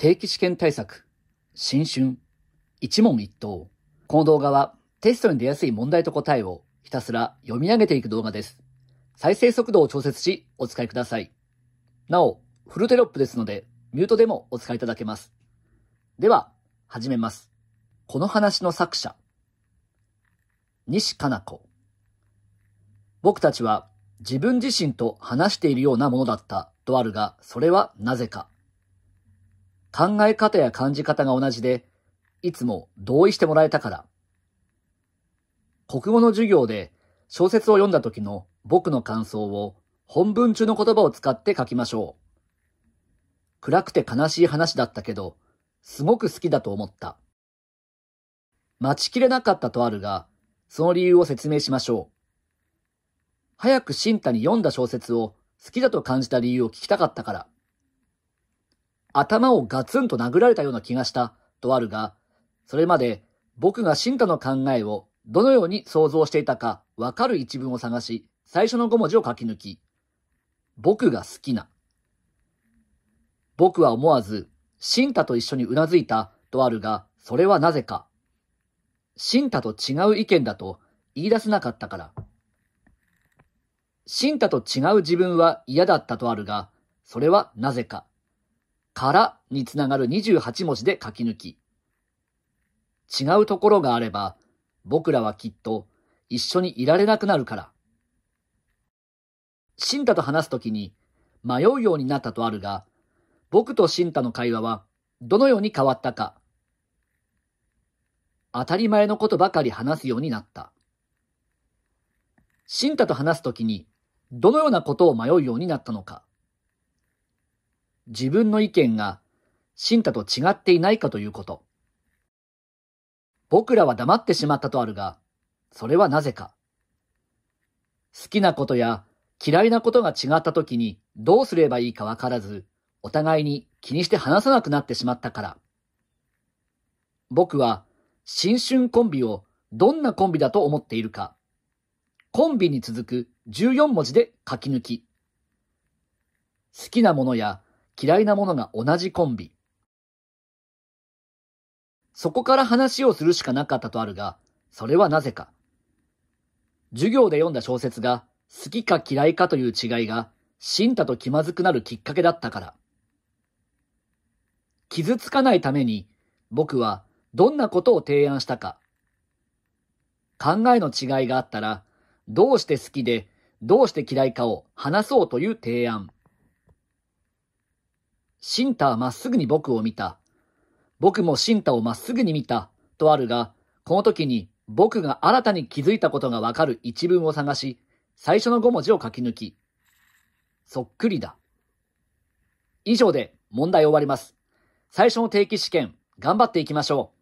定期試験対策、新春、一問一答。この動画はテストに出やすい問題と答えをひたすら読み上げていく動画です。再生速度を調節しお使いください。なお、フルテロップですので、ミュートでもお使いいただけます。では、始めます。この話の作者、西かな子。僕たちは自分自身と話しているようなものだったとあるが、それはなぜか。考え方や感じ方が同じで、いつも同意してもらえたから。国語の授業で小説を読んだ時の僕の感想を本文中の言葉を使って書きましょう。暗くて悲しい話だったけど、すごく好きだと思った。待ちきれなかったとあるが、その理由を説明しましょう。早く新太に読んだ小説を好きだと感じた理由を聞きたかったから。頭をガツンと殴られたような気がした、とあるが、それまで僕がシンタの考えをどのように想像していたかわかる一文を探し、最初の5文字を書き抜き、僕が好きな。僕は思わず、シンタと一緒にうなずいた、とあるが、それはなぜか。シンタと違う意見だと言い出せなかったから。シンタと違う自分は嫌だったとあるが、それはなぜか。からにつながる28文字で書き抜き。違うところがあれば、僕らはきっと一緒にいられなくなるから。シンタと話すときに迷うようになったとあるが、僕とシンタの会話はどのように変わったか。当たり前のことばかり話すようになった。シンタと話すときにどのようなことを迷うようになったのか。自分の意見が信太と違っていないかということ。僕らは黙ってしまったとあるが、それはなぜか。好きなことや嫌いなことが違った時にどうすればいいかわからず、お互いに気にして話さなくなってしまったから。僕は新春コンビをどんなコンビだと思っているか。コンビに続く14文字で書き抜き。好きなものや嫌いなものが同じコンビ。そこから話をするしかなかったとあるが、それはなぜか。授業で読んだ小説が好きか嫌いかという違いが、ン太と気まずくなるきっかけだったから。傷つかないために、僕はどんなことを提案したか。考えの違いがあったら、どうして好きで、どうして嫌いかを話そうという提案。シンタはまっすぐに僕を見た。僕もシンタをまっすぐに見た、とあるが、この時に僕が新たに気づいたことがわかる一文を探し、最初の5文字を書き抜き、そっくりだ。以上で問題終わります。最初の定期試験、頑張っていきましょう。